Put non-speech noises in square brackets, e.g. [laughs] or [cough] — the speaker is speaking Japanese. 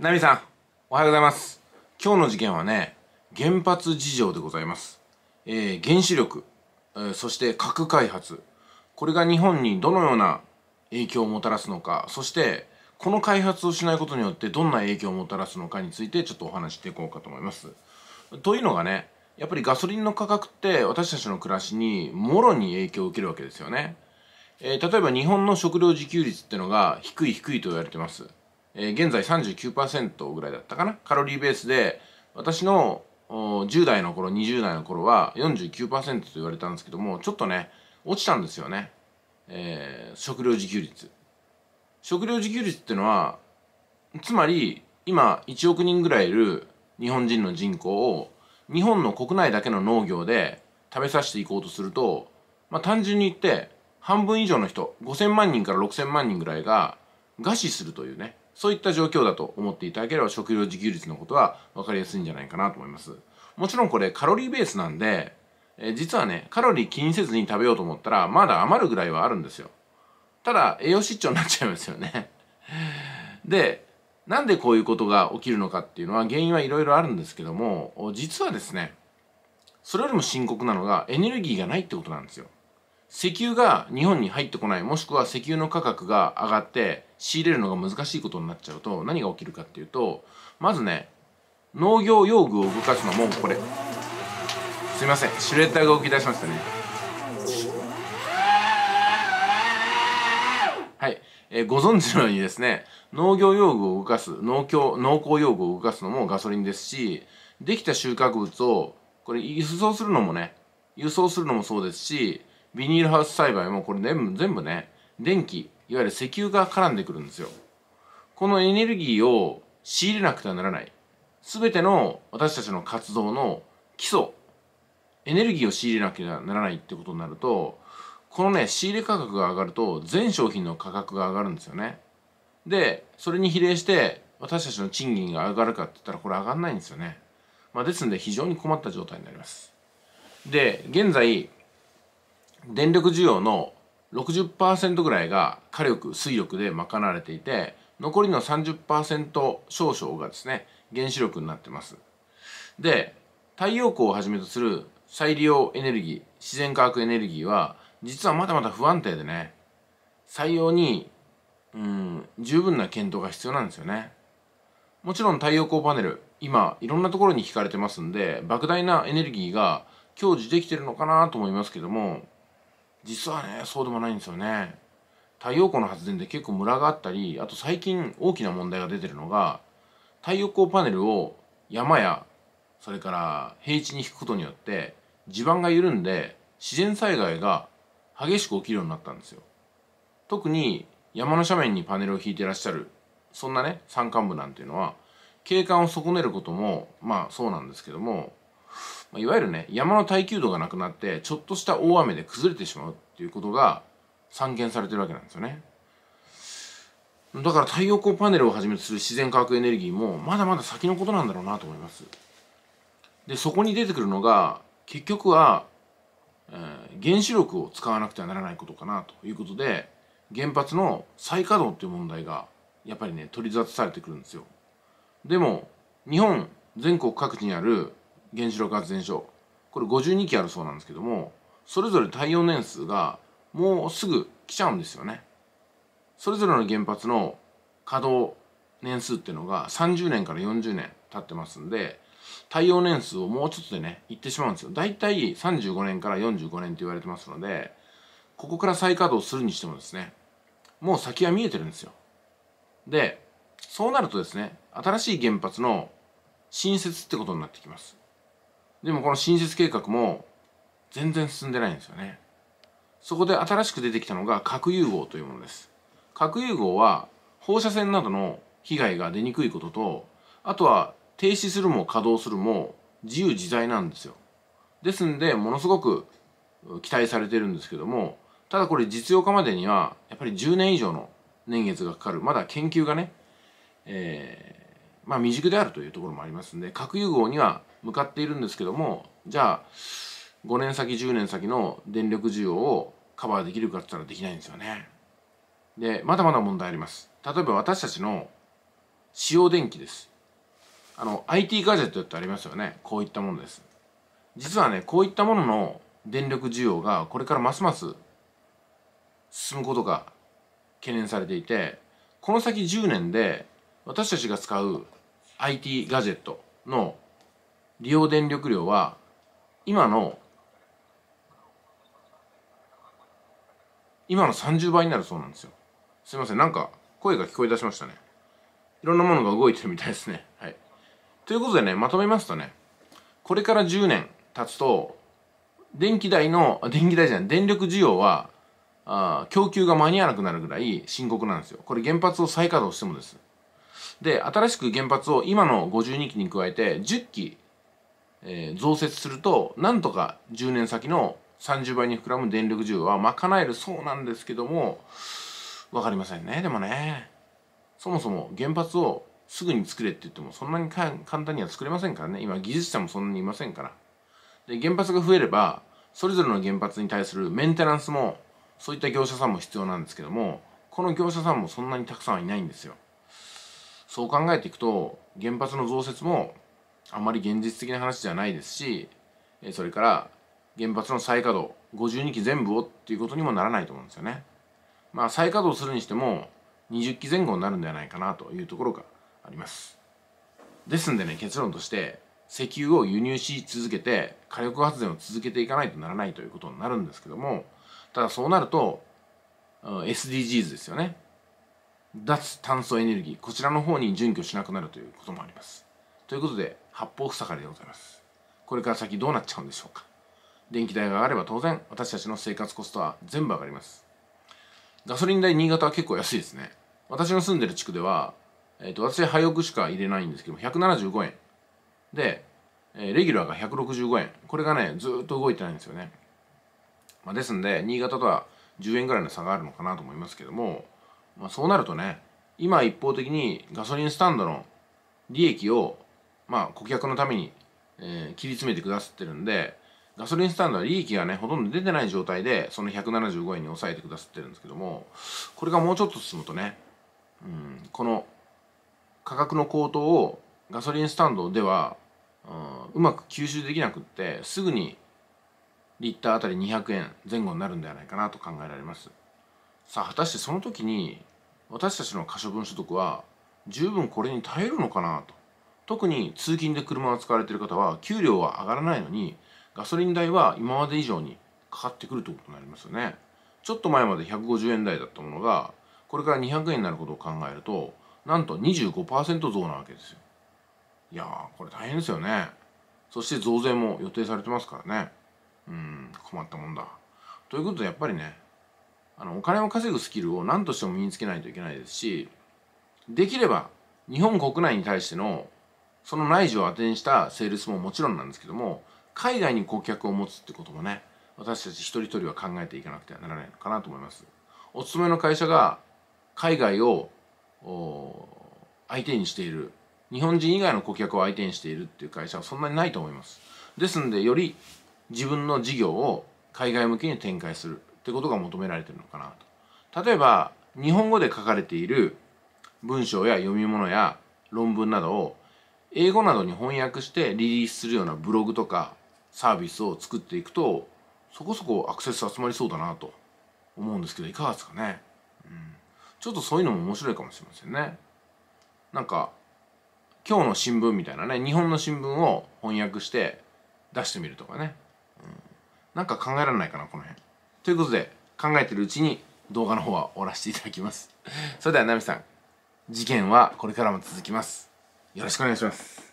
ナミさん、おはようございます。今日の事件はね、原発事情でございます。えー、原子力、えー、そして核開発、これが日本にどのような影響をもたらすのか、そして、この開発をしないことによってどんな影響をもたらすのかについてちょっとお話していこうかと思います。というのがね、やっぱりガソリンの価格って私たちの暮らしにもろに影響を受けるわけですよね。えー、例えば日本の食料自給率ってのが低い低いと言われてます。えー、現在39%ぐらいだったかなカロリーベースで私の10代の頃20代の頃は49%と言われたんですけどもちょっとね落ちたんですよね、えー、食料自給率食料自給率っていうのはつまり今1億人ぐらいいる日本人の人口を日本の国内だけの農業で食べさせていこうとすると、まあ、単純に言って半分以上の人5000万人から6000万人ぐらいが餓死するというねそういった状況だと思っていただければ食料自給率のことは分かりやすいんじゃないかなと思いますもちろんこれカロリーベースなんで、え実はねカロリー気にせずに食べようと思ったらまだ余るぐらいはあるんですよただ栄養失調になっちゃいますよね [laughs] でなんでこういうことが起きるのかっていうのは原因はいろいろあるんですけども実はですねそれよりも深刻なのがエネルギーがないってことなんですよ石油が日本に入ってこないもしくは石油の価格が上がって仕入れるのが難しいことになっちゃうと何が起きるかっていうとまずね農業用具を動かすのもこれすいませんシュレッダーが動き出しましたねはい、えー、ご存知のようにですね農業用具を動かす農協農耕用具を動かすのもガソリンですしできた収穫物をこれ輸送するのもね輸送するのもそうですしビニールハウス栽培もこれ全部全部ね電気いわゆる石油が絡んでくるんですよこのエネルギーを仕入れなくてはならない全ての私たちの活動の基礎エネルギーを仕入れなきゃならないってことになるとこのね仕入れ価格が上がると全商品の価格が上がるんですよねでそれに比例して私たちの賃金が上がるかって言ったらこれ上がんないんですよね、まあ、ですんで非常に困った状態になりますで現在電力需要の60%ぐらいが火力水力で賄われていて残りの30%少々がですね原子力になってますで太陽光をはじめとする再利用エネルギー自然化学エネルギーは実はまだまだ不安定でね採用にうん十分な検討が必要なんですよねもちろん太陽光パネル今いろんなところに引かれてますんで莫大なエネルギーが享受できてるのかなと思いますけども実はねそうでもないんですよね太陽光の発電で結構ムラがあったりあと最近大きな問題が出てるのが太陽光パネルを山やそれから平地に引くことによって地盤が緩んで自然災害が激しく起きるようになったんですよ特に山の斜面にパネルを引いてらっしゃるそんなね山間部なんていうのは景観を損ねることもまあそうなんですけどもまいわゆるね山の耐久度がなくなってちょっとした大雨で崩れてしまうっていうことが散見されてるわけなんですよねだから太陽光パネルをはじめとする自然化学エネルギーもまだまだ先のことなんだろうなと思いますでそこに出てくるのが結局は、えー、原子力を使わなくてはならないことかなということで原発の再稼働っていう問題がやっぱりね取り沙汰されてくるんですよでも日本全国各地にある原子力発電所これ52基あるそうなんですけどもそれぞれ耐用年数がもうすぐ来ちゃうんですよね。それぞれの原発の稼働年数っていうのが30年から40年経ってますんで耐用年数をもうちょっとでねいってしまうんですよ。だいたい35年から45年って言われてますのでここから再稼働するにしてもですねもう先は見えてるんですよ。でそうなるとですね新しい原発の新設ってことになってきます。でもこの新設計画も全然進んでないんですよねそこで新しく出てきたのが核融合というものです核融合は放射線などの被害が出にくいこととあとは停止するも稼働するも自由自在なんですよですんでものすごく期待されてるんですけどもただこれ実用化までにはやっぱり10年以上の年月がかかるまだ研究がね、えーまあ、未熟であるというところもありますんで核融合には向かっているんですけどもじゃあ5年先10年先の電力需要をカバーできるかって言ったらできないんですよね。でまだまだ問題あります。例えば私たちの使用電気です。あの IT ガジェットってありますよねこういったものです。実はねこういったものの電力需要がこれからますます進むことが懸念されていてこの先10年で私たちが使う IT ガジェットの利用電力量は今の今の30倍になるそうなんですよすいませんなんか声が聞こえ出しましたねいろんなものが動いてるみたいですね [laughs] はいということでねまとめますとねこれから10年経つと電気代の電気代じゃない電力需要はあ供給が間に合わなくなるぐらい深刻なんですよこれ原発を再稼働してもですで新しく原発を今の52基に加えて10基、えー、増設するとなんとか10年先の30倍に膨らむ電力需要は賄えるそうなんですけども分かりませんねでもねそもそも原発をすぐに作れって言ってもそんなに簡単には作れませんからね今技術者もそんなにいませんからで原発が増えればそれぞれの原発に対するメンテナンスもそういった業者さんも必要なんですけどもこの業者さんもそんなにたくさんはいないんですよそう考えていくと原発の増設もあまり現実的な話じゃないですしそれから原発の再稼働52基全部をっていうことにもならないと思うんですよね。まあ再稼働するにしても20基前後になるんではないかなというところがあります。ですんでね結論として石油を輸入し続けて火力発電を続けていかないとならないということになるんですけどもただそうなると SDGs ですよね脱炭素エネルギーこちらの方に準拠しなくなるということもありますということで八方塞がりでございますこれから先どうなっちゃうんでしょうか電気代が上がれば当然私たちの生活コストは全部上がりますガソリン代新潟は結構安いですね私の住んでる地区では、えーと、と私廃屋しか入れないんですけど175円で、えー、レギュラーが165円これがねずっと動いてないんですよね、まあ、ですんで新潟とは10円ぐらいの差があるのかなと思いますけどもまあ、そうなるとね今一方的にガソリンスタンドの利益を、まあ、顧客のために、えー、切り詰めてくださってるんでガソリンスタンドは利益がねほとんど出てない状態でその175円に抑えてくださってるんですけどもこれがもうちょっと進むとね、うん、この価格の高騰をガソリンスタンドでは、うん、うまく吸収できなくってすぐにリッターあたり200円前後になるんではないかなと考えられます。さあ果たしてその時に私たちの可処分所得は十分これに耐えるのかなと特に通勤で車を使われている方は給料は上がらないのにガソリン代は今まで以上にかかってくるということになりますよねちょっと前まで150円台だったものがこれから200円になることを考えるとなんと25%増なわけですよいやこれ大変ですよねそして増税も予定されてますからねうん困ったもんだということでやっぱりねあのお金を稼ぐスキルを何としても身につけないといけないですしできれば日本国内に対してのその内需を当てにしたセールスももちろんなんですけども海外に顧客を持つってこともね私たち一人一人は考えていかなくてはならないのかなと思いますお勤めの会社が海外を相手にしている日本人以外の顧客を相手にしているっていう会社はそんなにないと思いますですのでより自分の事業を海外向けに展開するってことが求められてるのかなと。例えば日本語で書かれている文章や読み物や論文などを英語などに翻訳してリリースするようなブログとかサービスを作っていくとそこそこアクセス集まりそうだなと思うんですけどいかがですかね、うん、ちょっとそういうのも面白いかもしれませんね。なんか今日の新聞みたいなね日本の新聞を翻訳して出してみるとかね、うん、なんか考えられないかなこの辺。ということで考えてるうちに動画の方は終わらせていただきます。それではナミさん、事件はこれからも続きます。よろしくお願いします。